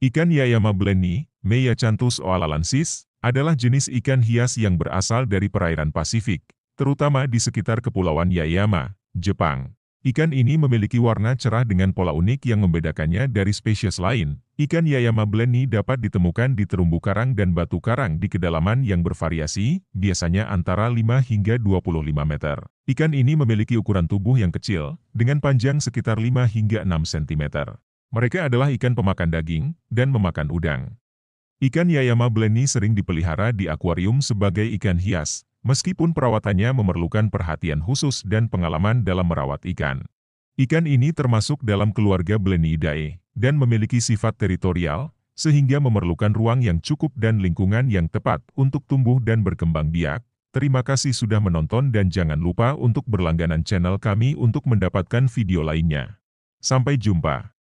Ikan Yayama Meia cantus oalalansis, adalah jenis ikan hias yang berasal dari perairan Pasifik, terutama di sekitar Kepulauan Yayama, Jepang. Ikan ini memiliki warna cerah dengan pola unik yang membedakannya dari spesies lain. Ikan Yayama Blenny dapat ditemukan di terumbu karang dan batu karang di kedalaman yang bervariasi, biasanya antara 5 hingga 25 meter. Ikan ini memiliki ukuran tubuh yang kecil, dengan panjang sekitar 5 hingga 6 cm. Mereka adalah ikan pemakan daging dan memakan udang. Ikan Yayama Blenny sering dipelihara di akuarium sebagai ikan hias, meskipun perawatannya memerlukan perhatian khusus dan pengalaman dalam merawat ikan. Ikan ini termasuk dalam keluarga Bleniidae dan memiliki sifat teritorial, sehingga memerlukan ruang yang cukup dan lingkungan yang tepat untuk tumbuh dan berkembang biak. Terima kasih sudah menonton dan jangan lupa untuk berlangganan channel kami untuk mendapatkan video lainnya. Sampai jumpa.